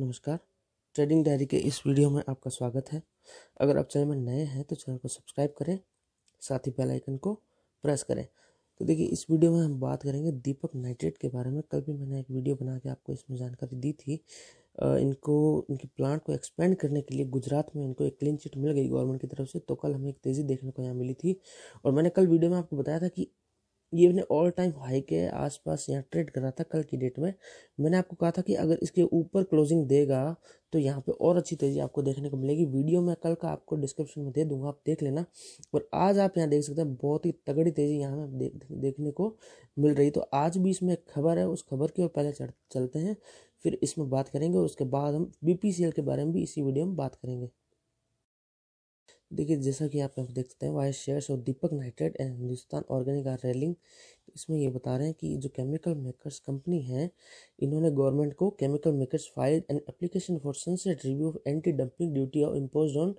नमस्कार trading diary के इस वीडियो में आपका स्वागत है अगर आप चैनल में नए हैं तो चैनल को सब्सक्राइब करें साथ ही बेल आइकन को प्रेस करें तो देखिए इस वीडियो में हम बात करेंगे दीपक नाइट्रेट के बारे में कल भी मैंने एक वीडियो बना के आपको इसमें जानकारी दी थी इनको इनके प्लांट को एक्सपेंड करने के लिए गुजरात में इनको एक क्लीन चिट मिल गई गवर्नमेंट की तरफ से तो कल हमें एक तेज़ी देखने को यहाँ मिली थी और मैंने कल वीडियो में आपको बताया था कि ये अपने ऑल टाइम हाई के आसपास यहाँ ट्रेड कर रहा था कल की डेट में मैंने आपको कहा था कि अगर इसके ऊपर क्लोजिंग देगा तो यहाँ पे और अच्छी तेज़ी आपको देखने को मिलेगी वीडियो मैं कल का आपको डिस्क्रिप्शन में दे दूंगा आप देख लेना और आज आप यहाँ देख सकते हैं बहुत ही तगड़ी तेज़ी यहाँ में देखने को मिल रही तो आज भी इसमें खबर है उस खबर की ओर पहले चलते हैं फिर इसमें बात करेंगे और उसके बाद हम बी के बारे में भी इसी वीडियो में बात करेंगे देखिए जैसा कि आप यहाँ देख सकते हैं वाई शेयर्स और Deepak nitrite and Hindustan organic आर रेलिंग तो इसमें ये बता रहे हैं कि जो केमिकल मेकर्स कंपनी है इन्होंने गवर्नमेंट को chemical makers file and application for sunset review of anti dumping duty और impose on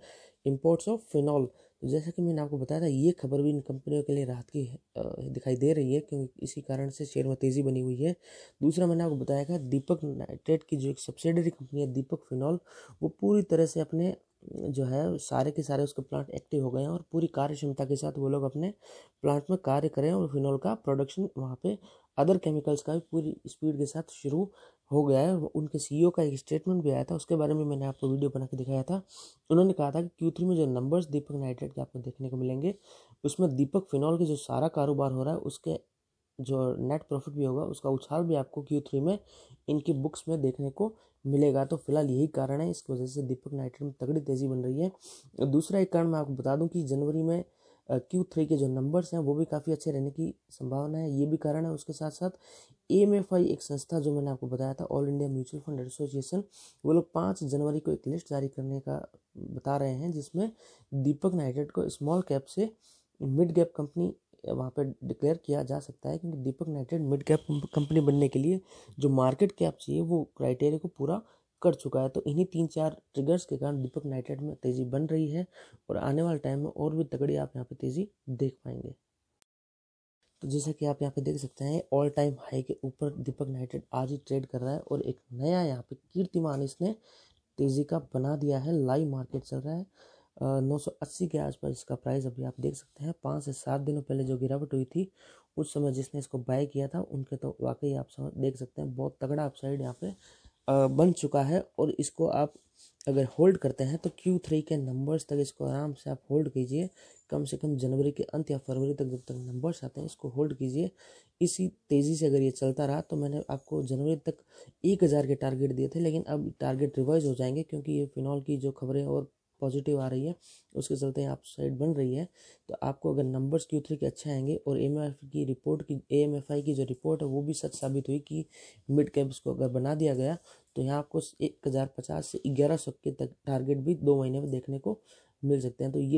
imports of phenol तो जैसा कि मैंने आपको बताया था ये खबर भी इन कंपनियों के लिए राहत की दिखाई दे रही है क्योंकि इसी कारण से शेयर में तेज़ी बनी हुई है दूसरा मैंने आपको बताया था दीपक नाइट्रेट की जो एक सब्सिडरी कंपनी है दीपक फिनॉल वो पूरी तरह से अपने जो है सारे के सारे उसके प्लांट एक्टिव हो गए हैं और पूरी कार्य क्षमता के साथ वो लोग अपने प्लांट में कार्य करें और फिनॉल का प्रोडक्शन वहाँ पे अदर केमिकल्स का भी पूरी स्पीड के साथ शुरू हो गया है उनके सीईओ e का एक स्टेटमेंट भी आया था उसके बारे में मैंने आपको वीडियो बना के दिखाया था उन्होंने कहा था कि क्यू थ्री में जो नंबर्स दीपक नाइट्रेट के आपको देखने को मिलेंगे उसमें दीपक फिनॉल के जो सारा कारोबार हो रहा है उसके जो नेट प्रॉफिट भी होगा उसका उछाल भी आपको क्यू थ्री में इनकी बुक्स में देखने को मिलेगा तो फिलहाल यही कारण है इसकी वजह से दीपक नाइट्रेट में तगड़ी तेज़ी बन रही है दूसरा एक कारण मैं आपको बता दूं कि जनवरी में क्यू थ्री के जो नंबर्स हैं वो भी काफ़ी अच्छे रहने की संभावना है ये भी कारण है उसके साथ साथ एम एफ आई एक संस्था जो मैंने आपको बताया था all India mutual fund association वो लोग पाँच जनवरी को एक लिस्ट जारी करने का बता रहे हैं जिसमें दीपक नाइट्रेट को स्मॉल कैप से मिड गैप कंपनी वहाँ पे डिक्लेयर किया जा सकता है क्योंकि Deepak nitrite mid cap company बनने के लिए जो मार्केट कैप चाहिए वो क्राइटेरिया को पूरा कर चुका है तो इन्हीं तीन चार ट्रिगर्स के कारण दीपक नाइट्रेट में तेज़ी बन रही है और आने वाले टाइम में और भी तगड़ी आप यहाँ पर तेज़ी देख पाएंगे तो जैसा कि आप यहाँ पे देख सकते हैं ऑल टाइम हाई के ऊपर दीपक नाइट्रेट आज ही ट्रेड कर रहा है और एक नया यहाँ पे कीर्तिमान इसने तेज़ी का बना दिया है लाइव मार्केट चल रहा है नौ सौ अस्सी के आसपास इसका प्राइस अभी आप देख सकते हैं पाँच से सात दिनों पहले जो गिरावट हुई थी उस समय जिसने इसको बाय किया था उनके तो वाकई आप समझ देख सकते हैं बहुत तगड़ा अपसाइड यहाँ पे बन चुका है और इसको आप अगर होल्ड करते हैं तो क्यू थ्री के नंबर्स तक इसको आराम से आप होल्ड कीजिए कम से कम जनवरी के अंत या फरवरी तक जब तक नंबर्स आते हैं इसको होल्ड कीजिए इसी तेज़ी से अगर ये चलता रहा तो मैंने आपको जनवरी तक एक हज़ार के टारगेट दिए थे लेकिन अब टारगेट रिवाइज हो जाएंगे क्योंकि ये फिनॉल की जो खबरें और पॉजिटिव आ रही है उसके चलते आप साइड बन रही है तो आपको अगर नंबर्स क्यू थ्री के अच्छे आएंगे और एम की रिपोर्ट की ए एम एफ आई की जो रिपोर्ट है वो भी सच साबित हुई कि मिड कैप्स को अगर बना दिया गया तो यहाँ आपको एक हज़ार पचास से ग्यारह सौ के तक टारगेट भी दो महीने में देखने को मिल सकते हैं तो ये